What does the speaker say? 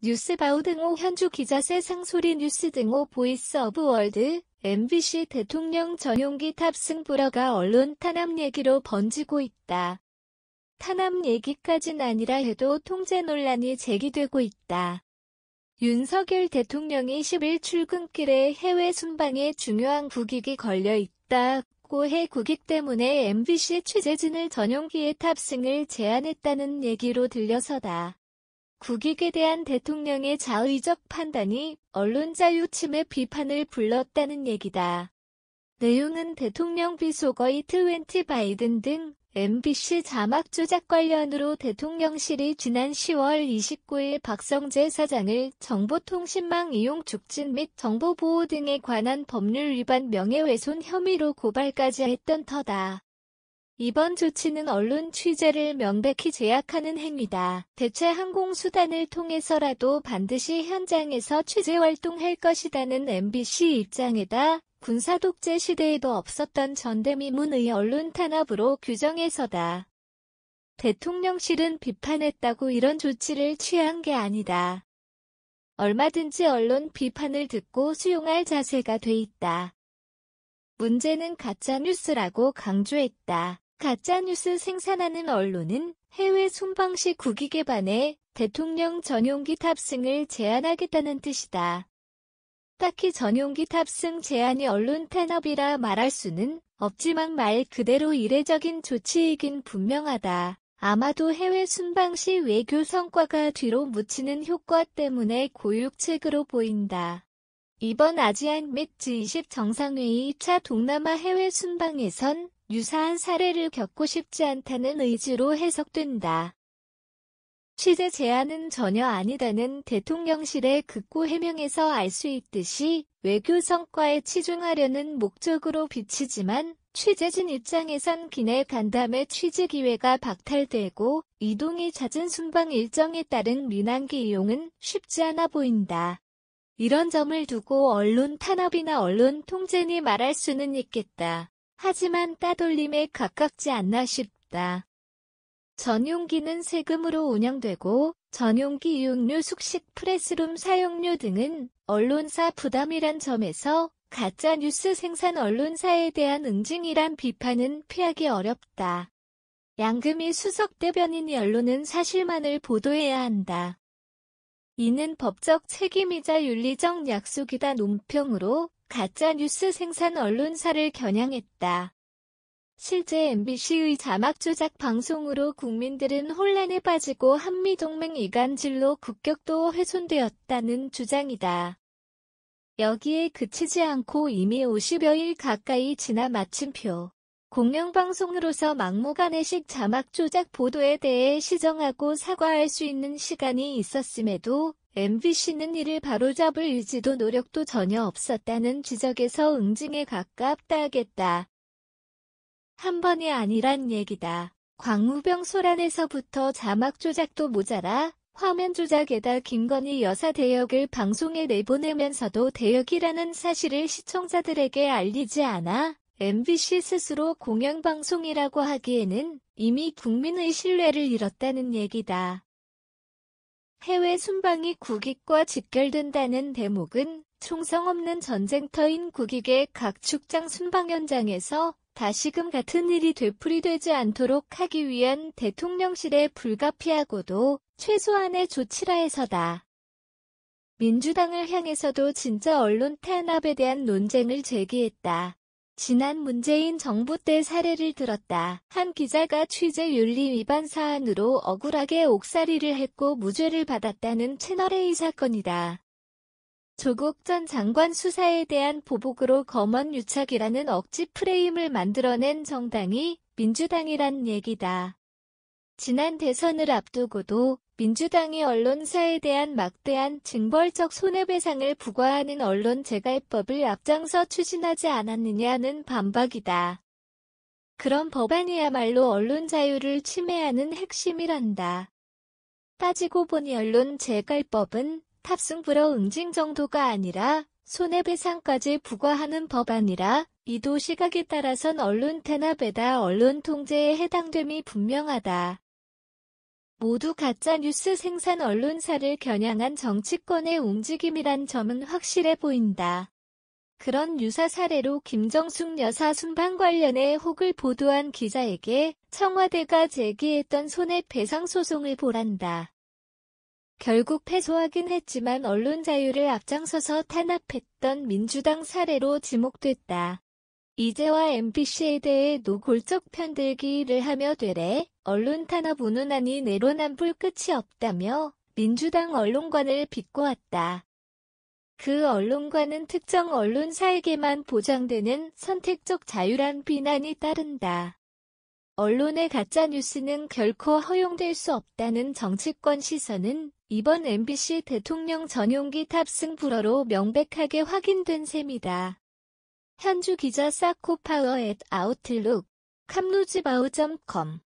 뉴스바우 등호 현주 기자 세상소리 뉴스 등호 보이스 오브 월드 MBC 대통령 전용기 탑승 불어가 언론 탄압 얘기로 번지고 있다. 탄압 얘기까진 아니라 해도 통제 논란이 제기되고 있다. 윤석열 대통령이 10일 출근길에 해외 순방에 중요한 국익이 걸려 있다고 해 국익 때문에 MBC 취재진을 전용기에 탑승을 제안했다는 얘기로 들려서다. 국익에 대한 대통령의 자의적 판단이 언론 자유 침해 비판을 불렀다는 얘기다. 내용은 대통령 비속어이 트웬티 바이든 등 MBC 자막 조작 관련으로 대통령실이 지난 10월 29일 박성재 사장을 정보통신망 이용 촉진 및 정보보호 등에 관한 법률 위반 명예훼손 혐의로 고발까지 했던 터다. 이번 조치는 언론 취재를 명백히 제약하는 행위다. 대체 항공수단을 통해서라도 반드시 현장에서 취재활동할 것이다는 MBC 입장에다 군사독재 시대에도 없었던 전대미문의 언론 탄압으로 규정해서다. 대통령실은 비판했다고 이런 조치를 취한 게 아니다. 얼마든지 언론 비판을 듣고 수용할 자세가 돼 있다. 문제는 가짜뉴스라고 강조했다. 가짜뉴스 생산하는 언론은 해외 순방시 국익에 반해 대통령 전용기 탑승을 제한하겠다는 뜻이다. 딱히 전용기 탑승 제한이 언론 탄압이라 말할 수는 없지만 말 그대로 이례적인 조치이긴 분명하다. 아마도 해외 순방시 외교 성과가 뒤로 묻히는 효과 때문에 고육 책으로 보인다. 이번 아시안 및 G20 정상회의 차 동남아 해외 순방에선 유사한 사례를 겪고 싶지 않다는 의지로 해석된다. 취재 제한은 전혀 아니다는 대통령실의 극구 해명에서 알 수 있듯이 외교 성과에 치중하려는 목적으로 비치지만 취재진 입장에선 기내 간담회 취재 기회가 박탈되고 이동이 잦은 순방 일정에 따른 민항기 이용은 쉽지 않아 보인다. 이런 점을 두고 언론 탄압이나 언론 통제니 말할 수는 있겠다. 하지만 따돌림에 가깝지 않나 싶다. 전용기는 세금으로 운영되고 전용기 이용료 숙식 프레스룸 사용료 등은 언론사 부담이란 점에서 가짜 뉴스 생산 언론사에 대한 응징이란 비판은 피하기 어렵다. 양금이 수석 대변인이 언론은 사실만을 보도해야 한다. 이는 법적 책임이자 윤리적 약속이다 논평으로 가짜뉴스 생산 언론사를 겨냥했다. 실제 MBC의 자막 조작 방송으로 국민들은 혼란에 빠지고 한미동맹 이간질로 국격도 훼손되었다는 주장이다. 여기에 그치지 않고 이미 50여일 가까이 지나 마침표. 공영방송으로서 막무가내식 자막 조작 보도에 대해 시정하고 사과할 수 있는 시간이 있었음에도 MBC는 이를 바로잡을 의지도 노력도 전혀 없었다는 지적에서 응징에 가깝다겠다. 한 번이 아니란 얘기다. 광우병 소란에서부터 자막 조작도 모자라 화면 조작에다 김건희 여사 대역을 방송에 내보내면서도 대역이라는 사실을 시청자들에게 알리지 않아 MBC 스스로 공영방송이라고 하기에는 이미 국민의 신뢰를 잃었다는 얘기다. 해외 순방이 국익과 직결된다는 대목은 총성 없는 전쟁터인 국익의 각 축장 순방 현장에서 다시금 같은 일이 되풀이되지 않도록 하기 위한 대통령실의 불가피하고도 최소한의 조치라 해서다. 민주당을 향해서도 진짜 언론 탄압에 대한 논쟁을 제기했다. 지난 문재인 정부 때 사례를 들었다. 한 기자가 취재 윤리 위반 사안으로 억울하게 옥살이를 했고 무죄를 받았다는 채널A 사건이다. 조국 전 장관 수사에 대한 보복으로 검언 유착이라는 억지 프레임을 만들어낸 정당이 민주당이란 얘기다. 지난 대선을 앞두고도 민주당이 언론사에 대한 막대한 징벌적 손해배상을 부과하는 언론재갈법을 앞장서 추진하지 않았느냐는 반박이다. 그런 법안이야말로 언론 자유를 침해하는 핵심이란다. 따지고 보니 언론재갈법은 탑승불허 응징 정도가 아니라 손해배상까지 부과하는 법안이라 이도 시각에 따라선 언론 탄압에다 언론 통제에 해당됨이 분명하다. 모두 가짜뉴스 생산 언론사를 겨냥한 정치권의 움직임이란 점은 확실해 보인다. 그런 유사 사례로 김정숙 여사 순방 관련해 혹을 보도한 기자에게 청와대가 제기했던 손해배상 소송을 보란다. 결국 패소하긴 했지만 언론 자유를 앞장서서 탄압했던 민주당 사례로 지목됐다. 이제와 MBC에 대해 노골적 편들기를 하며 되래 언론 탄압 운운하니 내로남불 끝이 없다며 민주당 언론관을 비꼬았다. 그언론관은 특정 언론사에게만 보장되는 선택적 자유란 비난이 따른다. 언론의 가짜뉴스는 결코 허용될 수 없다는 정치권 시선은 이번 MBC 대통령 전용기 탑승 불허로 명백하게 확인된 셈이다. 현주 기자 사코파워 앳 아웃룩 캄루즈바우.com